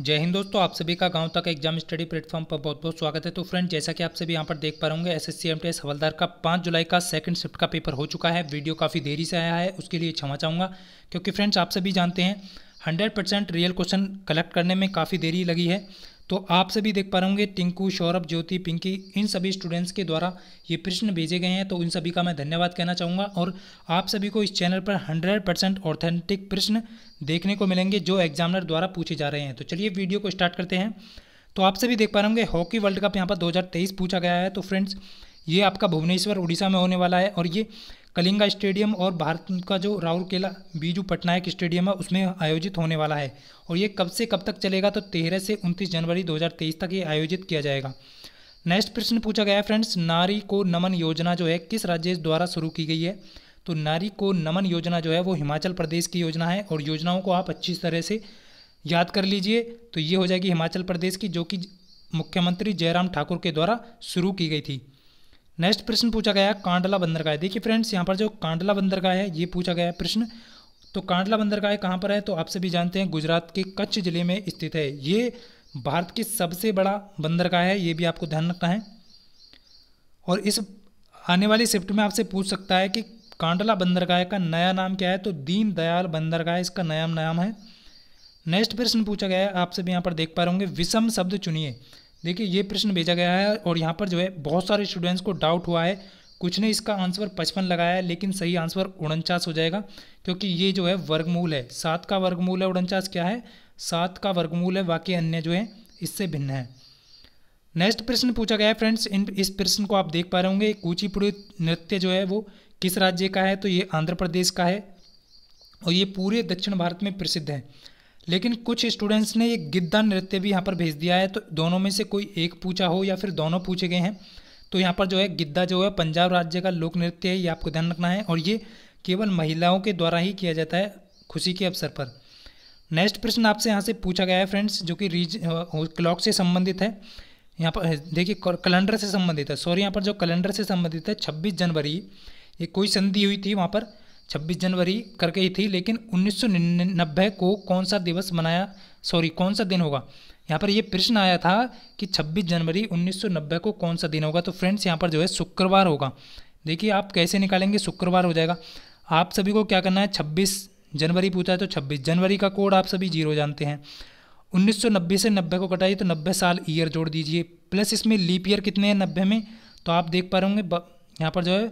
जय हिंद दोस्तों आप सभी का गांव तक एग्जाम स्टडी प्लेटफॉर्म पर बहुत बहुत स्वागत है तो फ्रेंड जैसा कि आप सभी यहां पर देख पा रहे एस एस हवलदार का पाँच जुलाई का सेकंड शिफ्ट का पेपर हो चुका है वीडियो काफ़ी देरी से आया है उसके लिए क्षमा चाहूँगा क्योंकि फ्रेंड्स आप सभी जानते हैं hundred percent real question collect करने में काफ़ी देरी लगी है तो आप सभी देख पा रहे होंगे टिंकू सौरभ ज्योति पिंकी इन सभी स्टूडेंट्स के द्वारा ये प्रश्न भेजे गए हैं तो इन सभी का मैं धन्यवाद कहना चाहूँगा और आप सभी को इस चैनल पर 100 परसेंट ऑथेंटिक प्रश्न देखने को मिलेंगे जो एग्जामिनर द्वारा पूछे जा रहे हैं तो चलिए वीडियो को स्टार्ट करते हैं तो आप सभी देख पा रहे होंगे हॉकी वर्ल्ड कप यहाँ पर दो पूछा गया है तो फ्रेंड्स ये आपका भुवनेश्वर उड़ीसा में होने वाला है और ये कलिंगा स्टेडियम और भारत का जो राउरकेला बीजू पटनायक स्टेडियम है उसमें आयोजित होने वाला है और ये कब से कब तक चलेगा तो तेरह से उनतीस जनवरी 2023 तक ये आयोजित किया जाएगा नेक्स्ट प्रश्न पूछा गया है फ्रेंड्स नारी को नमन योजना जो है किस राज्य द्वारा शुरू की गई है तो नारी को नमन योजना जो है वो हिमाचल प्रदेश की योजना है और योजनाओं को आप अच्छी तरह से याद कर लीजिए तो ये हो जाएगी हिमाचल प्रदेश की जो कि मुख्यमंत्री जयराम ठाकुर के द्वारा शुरू की गई थी नेक्स्ट प्रश्न पूछा गया कांडला बंदरगाह देखिए फ्रेंड्स यहाँ पर जो कांडला बंदरगाह है ये पूछा गया प्रश्न तो कांडला बंदरगाह कहाँ पर है तो आप सभी जानते हैं गुजरात के कच्छ जिले में स्थित है ये भारत की सबसे बड़ा बंदरगाह है ये भी आपको ध्यान रखना है और इस आने वाली शिफ्ट में आपसे पूछ सकता है कि कांडला बंदरगाह का नया नाम क्या है तो दीन दयाल बंदरगाह इसका नया नाम है नेक्स्ट प्रश्न पूछा गया है आप सभी यहाँ पर देख पा रहे होंगे विषम शब्द चुनिए देखिए ये प्रश्न भेजा गया है और यहाँ पर जो है बहुत सारे स्टूडेंट्स को डाउट हुआ है कुछ ने इसका आंसर पचपन लगाया है लेकिन सही आंसर उनचास हो जाएगा क्योंकि ये जो है वर्गमूल है सात का वर्गमूल है उनचास क्या है सात का वर्गमूल है बाकी अन्य जो है इससे भिन्न है नेक्स्ट प्रश्न पूछा गया है फ्रेंड्स इन इस प्रश्न को आप देख पा रहे होंगे कूचीपुड़ी नृत्य जो है वो किस राज्य का है तो ये आंध्र प्रदेश का है और ये पूरे दक्षिण भारत में प्रसिद्ध है लेकिन कुछ स्टूडेंट्स ने ये गिद्धा नृत्य भी यहाँ पर भेज दिया है तो दोनों में से कोई एक पूछा हो या फिर दोनों पूछे गए हैं तो यहाँ पर जो है गिद्धा जो है पंजाब राज्य का लोक नृत्य है ये आपको ध्यान रखना है और ये केवल महिलाओं के द्वारा ही किया जाता है खुशी के अवसर पर नेक्स्ट प्रश्न आपसे यहाँ से पूछा गया है फ्रेंड्स जो कि रीज क्लॉक से संबंधित है यहाँ पर देखिए कैलेंडर से संबंधित है सॉरी यहाँ पर जो कैलेंडर से संबंधित है 26 जनवरी ये कोई संधि हुई थी वहाँ पर 26 जनवरी करके ही थी लेकिन उन्नीस को कौन सा दिवस मनाया सॉरी कौन सा दिन होगा यहाँ पर ये प्रश्न आया था कि 26 जनवरी 1990 को कौन सा दिन होगा तो फ्रेंड्स यहाँ पर जो है शुक्रवार होगा देखिए आप कैसे निकालेंगे शुक्रवार हो जाएगा आप सभी को क्या करना है 26 जनवरी पूछा है तो 26 जनवरी का कोड आप सभी जीरो जानते हैं 1990 से 90 को कटाइए तो 90 साल ईयर जोड़ दीजिए प्लस इसमें लीप ईयर कितने हैं नब्बे में तो आप देख पा रहे होंगे यहाँ पर जो है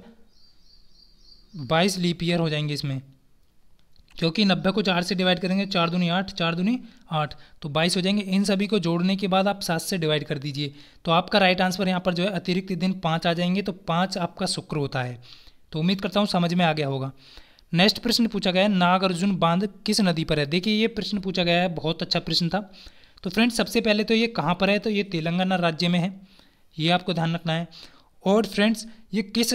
बाईस लीप ईयर हो जाएंगे इसमें क्योंकि नब्बे को चार से डिवाइड करेंगे चार दूनी आठ चार दूनी आठ तो बाईस हो जाएंगे इन सभी को जोड़ने के बाद आप सात से डिवाइड कर दीजिए तो आपका राइट आंसर यहाँ पर जो है अतिरिक्त दिन पाँच आ जाएंगे तो पाँच आपका शुक्र होता है तो उम्मीद करता हूँ समझ में आ गया होगा नेक्स्ट प्रश्न पूछा गया है नागार्जुन बांध किस नदी पर है देखिए ये प्रश्न पूछा गया है बहुत अच्छा प्रश्न था तो फ्रेंड्स सबसे पहले तो ये कहाँ पर है तो ये तेलंगाना राज्य में है ये आपको ध्यान रखना है और फ्रेंड्स ये किस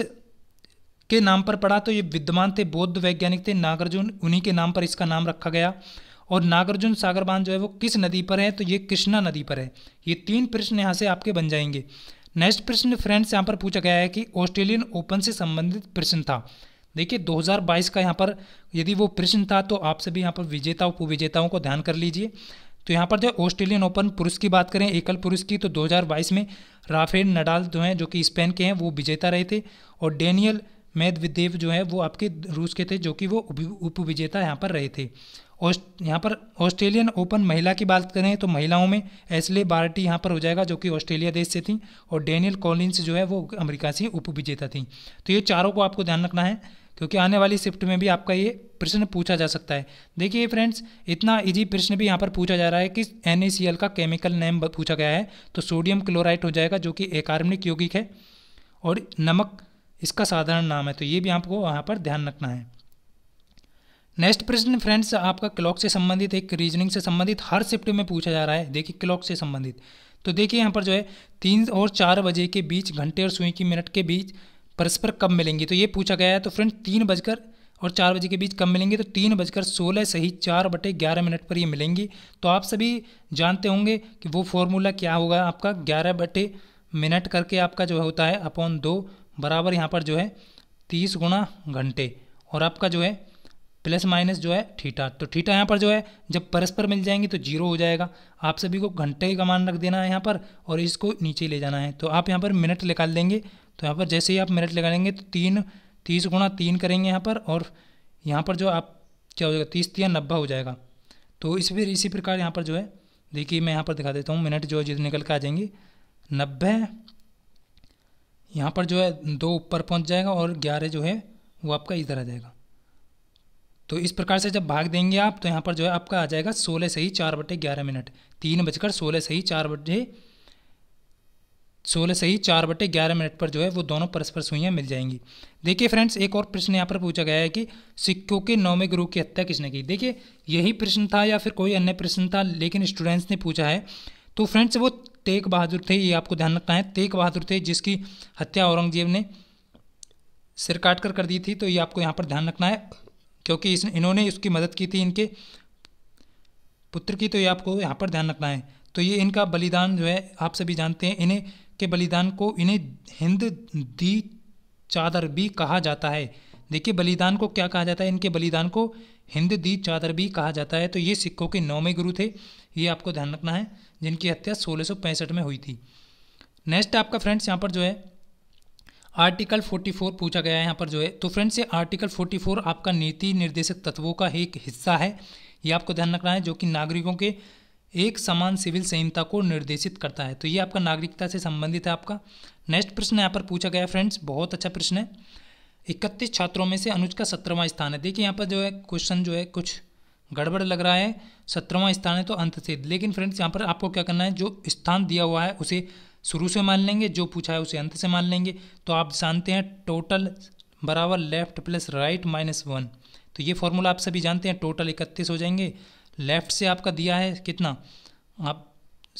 के नाम पर पड़ा तो ये विद्यमान थे बौद्ध वैज्ञानिक थे नागार्जुन उन्हीं के नाम पर इसका नाम रखा गया और नागार्जुन सागर बांध जो है वो किस नदी पर है तो ये कृष्णा नदी पर है ये तीन प्रश्न यहाँ से आपके बन जाएंगे नेक्स्ट प्रश्न फ्रेंड्स यहाँ पर पूछा गया है कि ऑस्ट्रेलियन ओपन से संबंधित प्रश्न था देखिए 2022 का यहाँ पर यदि वो प्रश्न था तो आप सभी यहाँ पर विजेता उप विजेताओं को ध्यान कर लीजिए तो यहाँ पर जो ऑस्ट्रेलियन ओपन पुरुष की बात करें एकल पुरुष की तो 2022 में राफेल नडाल जो हैं जो कि स्पेन के हैं वो विजेता रहे थे और डेनियल मेदविदेव जो है वो आपके रूस के थे जो कि वो उप विजेता यहाँ पर रहे थे ऑस्ट यहाँ पर ऑस्ट्रेलियन ओपन महिला की बात करें तो महिलाओं में एसले बार्टी यहाँ पर हो जाएगा जो कि ऑस्ट्रेलिया देश से थी और डेनियल कॉलिन्स जो है वो अमेरिका से उप विजेता थी तो ये चारों को आपको ध्यान रखना है क्योंकि आने वाली शिफ्ट में भी आपका ये प्रश्न पूछा जा सकता है देखिए फ्रेंड्स इतना इजी प्रश्न भी यहाँ पर पूछा जा रहा है कि एन का केमिकल नेम पूछा गया है तो सोडियम क्लोराइड हो जाएगा जो कि एकार्बनिक यौगिक है और नमक इसका साधारण नाम है तो ये भी आपको वहाँ पर ध्यान रखना है नेक्स्ट प्रश्न फ्रेंड्स आपका क्लॉक से संबंधित एक रीजनिंग से संबंधित हर शिफ्ट में पूछा जा रहा है देखिए क्लॉक से संबंधित तो देखिए यहाँ पर जो है तीन और चार बजे के बीच घंटे और सुई की मिनट के बीच परस्पर कब मिलेंगी तो ये पूछा गया है तो फ्रेंड तीन बजकर और चार बजे के बीच कब मिलेंगे तो तीन बजकर सोलह सही चार बटे ग्यारह मिनट पर ये मिलेंगी तो आप सभी जानते होंगे कि वो फॉर्मूला क्या होगा आपका ग्यारह बटे मिनट करके आपका जो होता है अपॉन दो बराबर यहाँ पर जो है तीस गुणा घंटे और आपका जो है प्लस माइनस जो है ठीठा तो ठीठा यहाँ पर जो है जब परस्पर मिल जाएंगे तो जीरो हो जाएगा आप सभी को घंटे का मान रख देना है यहाँ पर और इसको नीचे ले जाना है तो आप यहाँ पर मिनट निकाल देंगे तो यहाँ पर जैसे ही आप मिनट निकालेंगे तो तीन तीस गुणा तीन करेंगे यहाँ पर और यहाँ पर जो आप क्या हो जाएगा तीस तीन नब्बे हो जाएगा तो इस फिर इसी प्रकार यहाँ पर जो है देखिए मैं यहाँ पर दिखा देता हूँ मिनट जो है निकल के आ जाएंगे नब्बे यहाँ पर जो है दो ऊपर पहुँच जाएगा और ग्यारह जो है वो आपका इधर आ जाएगा तो इस प्रकार से जब भाग देंगे आप तो यहाँ पर जो है आपका आ जाएगा सोलह से ही चार बटे ग्यारह मिनट तीन बजकर सोलह से ही चार बटे सोलह से ही चार बटे ग्यारह मिनट पर जो है वो दोनों परस्पर सुइयाँ मिल जाएंगी देखिए फ्रेंड्स एक और प्रश्न यहाँ पर पूछा गया है कि सिक्कों के नौवें गुरु की हत्या किसने की देखिए यही प्रश्न था या फिर कोई अन्य प्रश्न था लेकिन स्टूडेंट्स ने पूछा है तो फ्रेंड्स वो तेग बहादुर थे ये आपको ध्यान रखना है तेग बहादुर थे जिसकी हत्या औरंगजेब ने सिर काट कर कर दी थी तो ये आपको यहाँ पर ध्यान रखना है क्योंकि इस इन्होंने उसकी मदद की थी इनके पुत्र की तो ये आपको यहाँ पर ध्यान रखना है तो ये इनका बलिदान जो है आप सभी जानते हैं इन्हें के बलिदान को इन्हें हिंद दी चादर भी कहा जाता है देखिए बलिदान को क्या कहा जाता है इनके बलिदान को हिंद दी चादर भी कहा जाता है तो ये सिखों के नौवें गुरु थे ये आपको ध्यान रखना है जिनकी हत्या सोलह में हुई थी नेक्स्ट आपका फ्रेंड्स यहाँ पर जो है आर्टिकल 44 पूछा गया है यहाँ पर जो है तो फ्रेंड्स ये आर्टिकल 44 आपका नीति निर्देशक तत्वों का एक हिस्सा है ये आपको ध्यान रखना है जो कि नागरिकों के एक समान सिविल संहिता को निर्देशित करता है तो ये आपका नागरिकता से संबंधित है आपका नेक्स्ट प्रश्न यहाँ पर पूछा गया फ्रेंड्स बहुत अच्छा प्रश्न है इकतीस छात्रों में से अनुज का सत्रहवां स्थान है देखिए यहाँ पर जो है क्वेश्चन जो है कुछ गड़बड़ लग रहा है सत्रहवां स्थान है तो अंत से लेकिन फ्रेंड्स यहाँ पर आपको क्या करना है जो स्थान दिया हुआ है उसे शुरू से मान लेंगे जो पूछा है उसे अंत से मान लेंगे तो आप जानते हैं टोटल बराबर left plus right minus one तो ये फॉर्मूला आप सभी जानते हैं टोटल इकतीस हो जाएंगे लेफ्ट से आपका दिया है कितना आप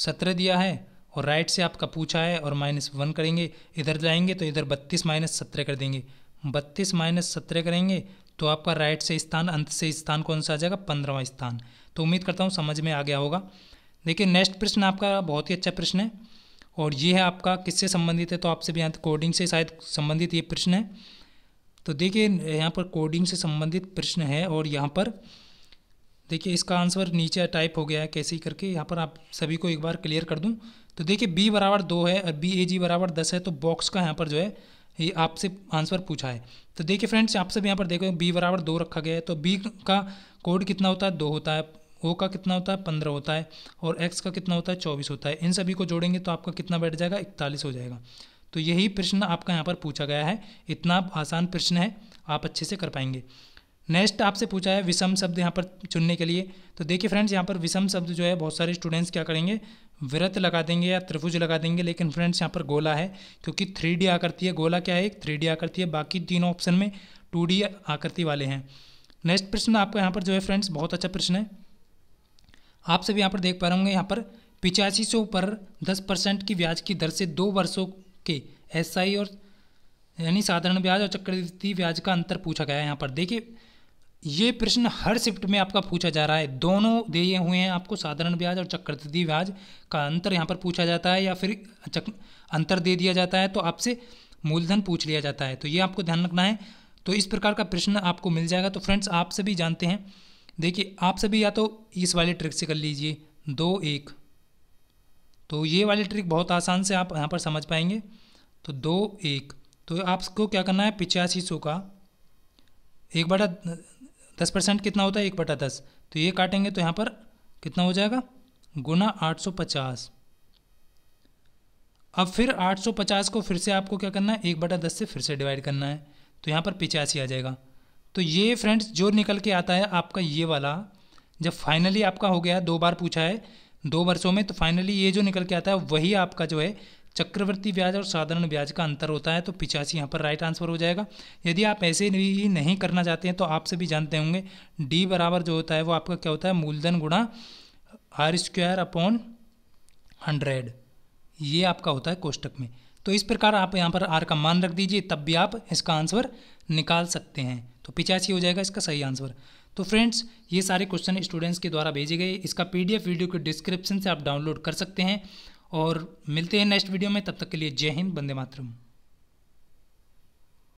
सत्रह दिया है और राइट से आपका पूछा है और माइनस वन करेंगे इधर जाएंगे तो इधर बत्तीस माइनस सत्रह कर देंगे बत्तीस माइनस सत्रह करेंगे तो आपका राइट से स्थान अंत से स्थान कौन सा आ जाएगा पंद्रहवा स्थान तो उम्मीद करता हूँ समझ में आ गया होगा देखिए नेक्स्ट प्रश्न आपका बहुत ही अच्छा प्रश्न है और ये है आपका किससे संबंधित है तो आपसे भी यहाँ कोडिंग से शायद संबंधित ये प्रश्न है तो देखिए यहाँ पर कोडिंग से संबंधित प्रश्न है और यहाँ पर देखिए इसका आंसर नीचे टाइप हो गया है कैसे ही करके यहाँ पर आप सभी को एक बार क्लियर कर दूँ तो देखिए बी बराबर दो है और बी ए जी बराबर दस है तो बॉक्स का यहाँ पर जो है ये आपसे आंसर पूछा है तो देखिए फ्रेंड्स आप सब यहाँ पर देखो बी बराबर दो रखा गया है तो बी का कोड कितना होता है दो होता है ओ का कितना होता है पंद्रह होता है और एक्स का कितना होता है चौबीस होता है इन सभी को जोड़ेंगे तो आपका कितना बैठ जाएगा इकतालीस हो जाएगा तो यही प्रश्न आपका यहाँ पर पूछा गया है इतना आसान प्रश्न है आप अच्छे से कर पाएंगे नेक्स्ट आपसे पूछा है विषम शब्द यहाँ पर चुनने के लिए तो देखिए फ्रेंड्स यहाँ पर विषम शब्द जो है बहुत सारे स्टूडेंट्स क्या करेंगे व्रत लगा देंगे या त्रिभुज लगा देंगे लेकिन फ्रेंड्स यहाँ पर गोला है क्योंकि थ्री डी आकृति है गोला क्या है एक थ्री डी आकृति है बाकी तीनों ऑप्शन में टू डी आकृति वाले हैं नेक्स्ट प्रश्न आपका यहाँ पर जो है फ्रेंड्स बहुत अच्छा प्रश्न है आप सब यहाँ पर देख पा रहे होंगे यहाँ पर पिचासी सौ पर दस परसेंट की ब्याज की दर से दो वर्षों के एसआई और यानी साधारण ब्याज और चक्रवृद्धि ब्याज का अंतर पूछा गया है यहाँ पर देखिए ये प्रश्न हर शिफ्ट में आपका पूछा जा रहा है दोनों दिए हुए हैं आपको साधारण ब्याज और चक्रवृद्धि ब्याज का अंतर यहाँ पर पूछा जाता है या फिर चक अंतर दे दिया जाता है तो आपसे मूलधन पूछ लिया जाता है तो ये आपको ध्यान रखना है तो इस प्रकार का प्रश्न आपको मिल जाएगा तो फ्रेंड्स आप सभी जानते हैं देखिए आप सभी या तो इस वाले ट्रिक से कर लीजिए दो एक तो ये वाली ट्रिक बहुत आसान से आप यहाँ पर समझ पाएंगे तो दो एक तो आपको क्या करना है पिचासी सौ का एक बड़ा दस परसेंट कितना होता है एक बटा दस तो ये काटेंगे तो यहाँ पर कितना हो जाएगा गुना आठ सौ पचास अब फिर आठ सौ पचास को फिर से आपको क्या करना है एक बटा दस से फिर से डिवाइड करना है तो यहाँ पर पिचासी आ जाएगा तो ये फ्रेंड्स जो निकल के आता है आपका ये वाला जब फाइनली आपका हो गया दो बार पूछा है दो वर्षों में तो फाइनली ये जो निकल के आता है वही आपका जो है चक्रवर्ती ब्याज और साधारण ब्याज का अंतर होता है तो पिचासी यहाँ पर राइट आंसर हो जाएगा यदि आप ऐसे भी नहीं करना चाहते हैं तो आपसे भी जानते होंगे डी बराबर जो होता है वो आपका क्या होता है मूलधन गुणा आर स्क्वायर अपॉन हंड्रेड ये आपका होता है कोष्टक में तो इस प्रकार आप यहाँ पर आर का मान रख दीजिए तब भी आप इसका आंसर निकाल सकते हैं तो पिचासी हो जाएगा इसका सही आंसर तो फ्रेंड्स ये सारे क्वेश्चन स्टूडेंट्स के द्वारा भेजे गए इसका पीडीएफ वीडियो के डिस्क्रिप्शन से आप डाउनलोड कर सकते हैं और मिलते हैं नेक्स्ट वीडियो में तब तक के लिए जय हिंद बंदे मातरम